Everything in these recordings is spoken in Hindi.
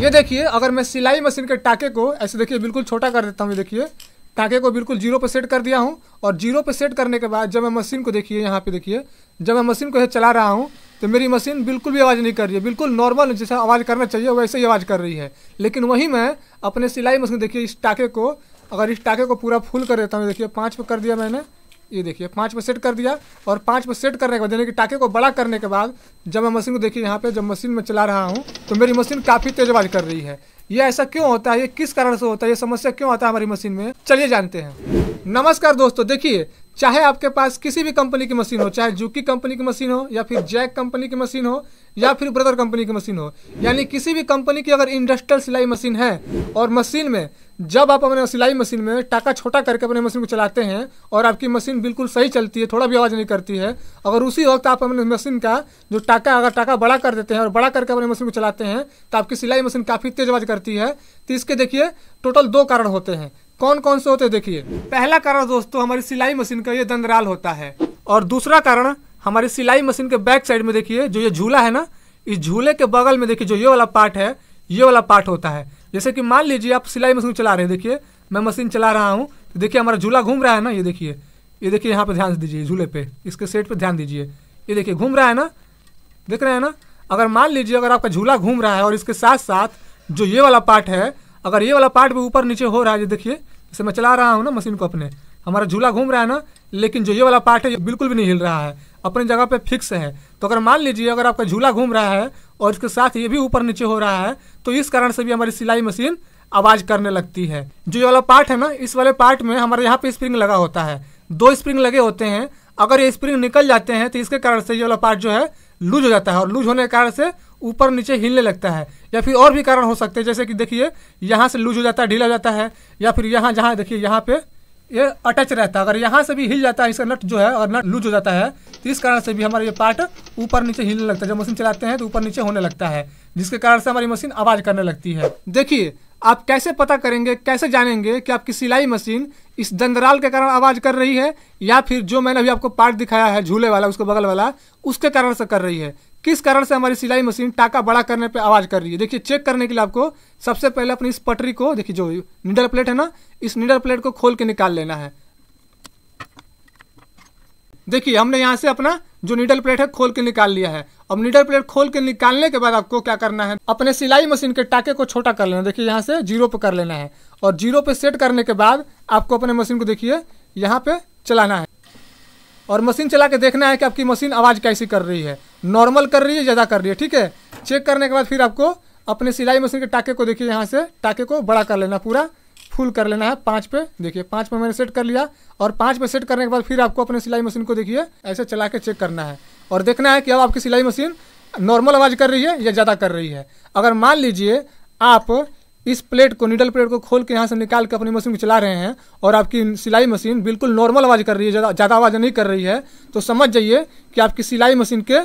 ये देखिए अगर मैं सिलाई मशीन के टाके को ऐसे देखिए बिल्कुल छोटा कर देता हूँ ये देखिए टाके को बिल्कुल जीरो पर सेट कर दिया हूँ और जीरो पर सेट करने के बाद जब मैं मशीन को देखिए यहाँ पे देखिए जब मैं मशीन को यह चला रहा हूँ तो मेरी मशीन बिल्कुल भी आवाज़ नहीं कर रही है बिल्कुल नॉर्मल जैसा आवाज़ करना चाहिए वैसे ही आवाज़ कर रही है लेकिन वहीं मैं अपने सिलाई मशीन देखिए इस टाके को अगर इस टाके को पूरा फुल कर देता हूँ देखिए पाँच पर कर दिया मैंने ये देखिए पाँच पर सेट कर दिया और पाँच पर सेट करने के बाद यानी कि टाके को बड़ा करने के बाद जब मैं मशीन को देखिए यहाँ पे जब मशीन में चला रहा हूँ तो मेरी मशीन काफ़ी तेजबाज कर रही है ये ऐसा क्यों होता है ये किस कारण से होता है ये समस्या क्यों आता है हमारी मशीन में चलिए जानते हैं नमस्कार दोस्तों देखिए चाहे आपके पास किसी भी कंपनी की मशीन हो चाहे जूकी कंपनी की मशीन हो या फिर जैक कंपनी की मशीन हो या फिर ब्रदर कंपनी की मशीन हो यानी किसी भी कंपनी की अगर इंडस्ट्रियल सिलाई मशीन है और मशीन में जब आप अपने सिलाई मशीन में टाका छोटा करके अपने मशीन को चलाते हैं और आपकी मशीन बिल्कुल सही चलती है थोड़ा भी आवाज़ नहीं करती है अगर उसी वक्त आप अपने मशीन का जो टाका अगर टाका बड़ा कर देते हैं और बड़ा करके अपने मशीन को चलाते हैं तो आपकी सिलाई मशीन काफ़ी तेज आवाज़ करती है तो इसके देखिए टोटल दो कारण होते हैं कौन कौन से होते देखिए पहला कारण दोस्तों हमारी सिलाई मशीन का ये दंदराल होता है और दूसरा कारण हमारी सिलाई मशीन के बैक साइड में देखिए जो ये झूला है ना इस झूले के बगल में देखिए जो ये वाला पार्ट है ये वाला पार्ट होता है जैसे कि मान लीजिए आप सिलाई मशीन चला रहे हैं देखिए मैं मशीन चला रहा हूँ तो देखिए हमारा झूला घूम रहा है ना ये देखिए ये देखिए यहाँ पर ध्यान दीजिए झूले पे इसके सेट पे ध्यान दीजिए ये देखिए घूम रहा है ना देख रहे हैं ना अगर मान लीजिए अगर आपका झूला घूम रहा है और इसके साथ साथ जो ये वाला पार्ट है अगर ये वाला पार्ट भी ऊपर नीचे हो रहा है देखिए जैसे मैं चला रहा हूँ ना मशीन को अपने हमारा झूला घूम रहा है ना लेकिन जो ये वाला पार्ट है ये बिल्कुल भी नहीं हिल रहा है अपनी जगह पे फिक्स है तो अगर मान लीजिए अगर आपका झूला घूम रहा है और इसके साथ ये भी ऊपर नीचे हो रहा है तो इस कारण से भी हमारी सिलाई मशीन आवाज़ करने लगती है जो ये वाला पार्ट है ना इस वाले पार्ट में हमारे यहाँ पे स्प्रिंग लगा होता है दो स्प्रिंग लगे होते हैं अगर ये स्प्रिंग निकल जाते हैं तो इसके कारण से ये वाला पार्ट जो है लूज हो जाता है और लूज होने के कारण से ऊपर नीचे हिलने लगता है या फिर और भी कारण हो सकते हैं जैसे कि देखिए यहाँ से लूज हो जाता है ढीला हो जाता है या फिर यहाँ जहाँ देखिए यहाँ पे ये अटैच रहता है अगर यहाँ से भी हिल जाता है इसका नट जो है और नट लूज हो जाता है तो इस कारण से भी हमारा ये पार्ट ऊपर नीचे हिलने लगता है जब मशीन चलाते हैं तो ऊपर नीचे होने लगता है जिसके कारण से हमारी मशीन आवाज़ करने लगती है देखिए आप कैसे पता करेंगे कैसे जानेंगे कि आपकी सिलाई मशीन इस दंदराल के कारण आवाज़ कर रही है या फिर जो मैंने अभी आपको पार्ट दिखाया है झूले वाला उसके बगल वाला उसके कारण से कर रही है किस कारण से हमारी सिलाई मशीन टाका बड़ा करने पे आवाज़ कर रही है देखिए चेक करने के लिए आपको सबसे पहले अपनी इस पटरी को देखिए जो निडल प्लेट है ना इस निडल प्लेट को खोल के निकाल लेना है देखिए हमने यहाँ से अपना जो नीडल प्लेट है खोल के निकाल लिया है अब नीडल प्लेट खोल के निकालने के बाद आपको क्या करना है अपने सिलाई मशीन के टाके को छोटा कर लेना देखिए यहाँ से जीरो पे कर लेना है और जीरो पे सेट करने के बाद आपको अपने मशीन को देखिए यहाँ पे चलाना है और मशीन चला के देखना है कि आपकी मशीन आवाज़ कैसी कर रही है नॉर्मल कर रही है ज़्यादा कर रही है ठीक है चेक करने के बाद फिर आपको अपने सिलाई मशीन के टाके को देखिए यहाँ से टाके को बड़ा कर लेना पूरा फुल कर लेना है पाँच पे देखिए पाँच पे मैंने सेट कर लिया और पाँच पे सेट करने के बाद फिर आपको अपने सिलाई मशीन को देखिए ऐसे चला के चेक करना है और देखना है कि अब आपकी सिलाई मशीन नॉर्मल आवाज़ कर रही है या ज़्यादा कर रही है अगर मान लीजिए आप इस प्लेट को नीडल प्लेट को खोल के यहाँ से निकाल के अपनी मशीन को चला रहे हैं और आपकी सिलाई मशीन बिल्कुल नॉर्मल आवाज़ कर रही है ज़्यादा आवाज़ नहीं कर रही है तो समझ जाइए कि आपकी सिलाई मशीन के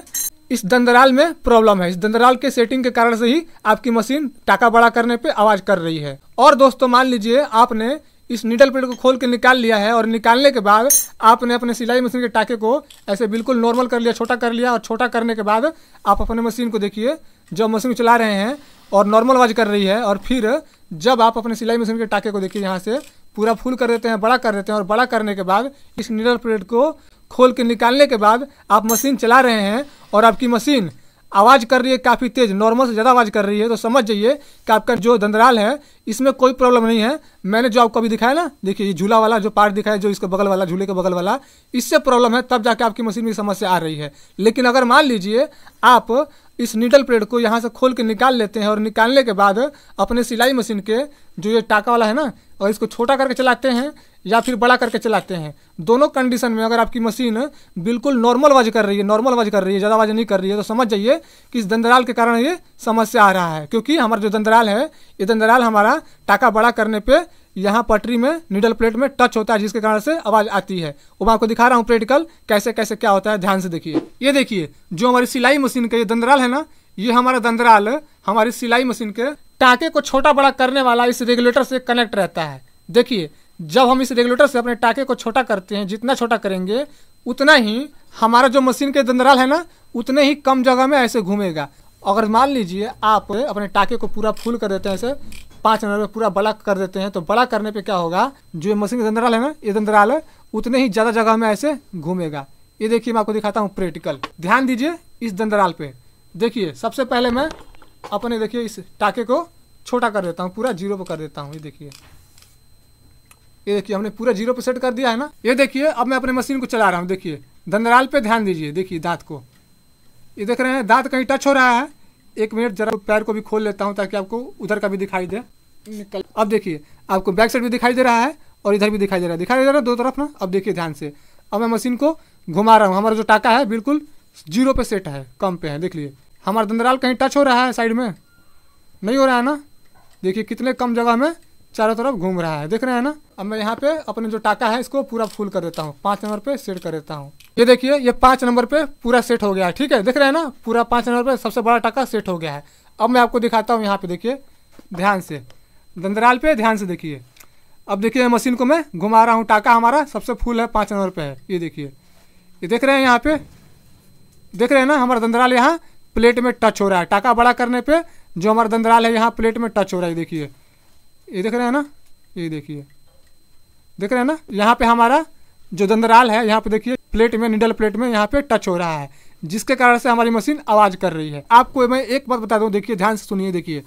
इस दंदराल में प्रॉब्लम है इस दंदराल के सेटिंग के कारण से ही आपकी मशीन टाका बड़ा करने पे आवाज़ कर रही है और दोस्तों मान लीजिए आपने इस निडल प्लेट को खोल के निकाल लिया है और निकालने के बाद आपने अपने सिलाई मशीन के टाके को ऐसे बिल्कुल नॉर्मल कर लिया छोटा कर लिया और छोटा करने के बाद आप अपने मशीन को देखिए जब मशीन चला रहे हैं और नॉर्मल वाज कर रही है और फिर जब आप अपने सिलाई मशीन के टाके को देखिए यहाँ से पूरा फुल कर देते हैं बड़ा कर देते हैं और बड़ा करने के बाद इस निडल प्लेट को खोल के निकालने के बाद आप मशीन चला रहे हैं और आपकी मशीन आवाज़ कर रही है काफ़ी तेज़ नॉर्मल से ज़्यादा आवाज़ कर रही है तो समझ जाइए कि आपका जो दंदराल है इसमें कोई प्रॉब्लम नहीं है मैंने जो आपको अभी दिखाया ना देखिए ये झूला वाला जो पार्ट दिखाया जो इसके बगल वाला झूले के बगल वाला इससे प्रॉब्लम है तब जाके आपकी मशीन में समस्या आ रही है लेकिन अगर मान लीजिए आप इस नीडल प्लेट को यहाँ से खोल के निकाल लेते हैं और निकालने के बाद अपने सिलाई मशीन के जो ये टाका वाला है ना और इसको छोटा करके चलाते हैं या फिर बड़ा करके चलाते हैं दोनों कंडीशन में अगर आपकी मशीन बिल्कुल नॉर्मल वाज कर रही है नॉर्मल वाज कर रही है ज़्यादा वाज नहीं कर रही है तो समझ जाइए कि इस दंदराल के कारण ये समस्या आ रहा है क्योंकि हमारा जो दंदराल है ये दंदराल हमारा टाका बड़ा करने पर यहाँ पटरी में निडल प्लेट में टच होता है जिसके कारण से आवाज़ आती है वो मैं आपको दिखा रहा हूँ प्रैक्टिकल कैसे कैसे क्या होता है ध्यान से देखिए ये देखिए जो हमारी सिलाई मशीन का ये दंदराल है ना ये हमारा दंदराल हमारी सिलाई मशीन के टाके को छोटा बड़ा करने वाला इस रेगुलेटर से कनेक्ट रहता है देखिए जब हम इस रेगुलेटर से अपने टाके को छोटा करते हैं जितना छोटा करेंगे उतना ही हमारा जो मशीन के दंदराल है ना उतने ही कम जगह में ऐसे घूमेगा अगर मान लीजिए आप अपने टाके को पूरा फुल कर देते हैं ऐसे पाँच मिनट में पूरा बड़ा कर देते हैं तो बड़ा करने पे क्या होगा जो मशीन का दंदराल है ना ये दंदराल है उतने ही ज़्यादा जगह में ऐसे घूमेगा ये देखिए मैं आपको दिखाता हूँ प्रैक्टिकल ध्यान दीजिए इस दंदराल पे देखिए सबसे पहले मैं अपने देखिए इस टाके को छोटा कर देता हूँ पूरा जीरो पर कर देता हूँ ये देखिए ये देखिए हमने पूरा जीरो पे सेट कर दिया है ना ये देखिए अब मैं अपने मशीन को चला रहा हूँ देखिए धंधराल पे ध्यान दीजिए देखिए दांत को ये देख रहे हैं दांत कहीं टच हो रहा है एक मिनट जरा पैर को भी खोल लेता हूँ ताकि आपको उधर का भी दिखाई दे अब देखिए आपको बैक साइड भी दिखाई दे रहा है और इधर भी दिखाई दे रहा है दिखाई दे रहा है दो तरफ ना अब देखिए ध्यान से अब मैं मशीन को घुमा रहा हूँ हमारा जो टाका है बिल्कुल जीरो पे सेट है कम पे है देख लिए हमारा दंदराल कहीं टच हो रहा है साइड में नहीं हो रहा है ना देखिए कितने कम जगह में चारों तरफ घूम रहा है देख रहे हैं ना अब मैं यहाँ पे अपने जो टाका है इसको पूरा फुल कर देता हूँ पांच नंबर पे सेट कर देता हूँ ये देखिए ये पांच नंबर पे पूरा सेट हो गया है ठीक है देख रहे हैं ना पूरा पांच नंबर पे सबसे बड़ा टाका सेट हो गया है अब मैं आपको दिखाता हूँ यहाँ पे देखिए ध्यान से दंदराल पे ध्यान से देखिए अब देखिए मशीन को मैं घुमा रहा हूँ टाका हमारा सबसे फुल है पाँच नंबर पे है ये देखिए ये देख रहे हैं यहाँ पे देख रहे हैं ना हमारा दंदराल यहाँ प्लेट में टच हो रहा है टाका बड़ा करने पे जो हमारा दंदराल है यहाँ प्लेट में टच हो रहा है देखिए ये देख रहे हैं ना ये देखिए देख रहे हैं ना यहाँ पे हमारा जो दंदराल है यहाँ पे देखिए प्लेट में निडल प्लेट में यहाँ पे टच हो रहा है जिसके कारण से हमारी मशीन आवाज़ कर रही है आपको मैं एक बात बता दूँ देखिए ध्यान से सुनिए देखिए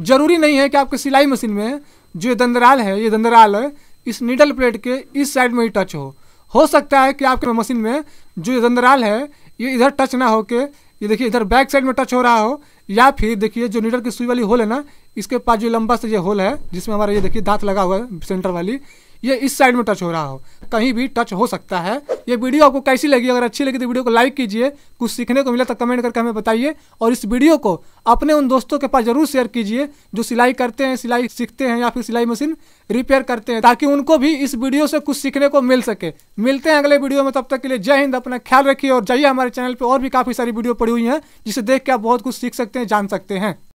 ज़रूरी नहीं है कि आपके सिलाई मशीन में जो दंदराल है ये दंदराल इस निडल प्लेट के इस साइड में ही टच हो हो सकता है कि आपके मशीन में जो ये दंदराल है ये इधर टच ना हो के ये देखिए इधर बैक साइड में टच हो रहा हो या फिर देखिए जो नीडल की सुई वाली होल है ना इसके पास जो लंबा सा ये होल है जिसमें हमारा ये देखिए दांत लगा हुआ है सेंटर वाली ये इस साइड में टच हो रहा हो कहीं भी टच हो सकता है ये वीडियो आपको कैसी लगी अगर अच्छी लगी तो वीडियो को लाइक कीजिए कुछ सीखने को मिला तो कमेंट करके हमें बताइए और इस वीडियो को अपने उन दोस्तों के पास जरूर शेयर कीजिए जो सिलाई करते हैं सिलाई सीखते हैं या फिर सिलाई मशीन रिपेयर करते हैं ताकि उनको भी इस वीडियो से कुछ सीखने को मिल सके मिलते हैं अगले वीडियो में तब तक के लिए जय हिंद अपना ख्याल रखिए और जाइए हमारे चैनल पर और भी काफ़ी सारी वीडियो पड़ी हुई हैं जिसे देख के आप बहुत कुछ सीख सकते हैं जान सकते हैं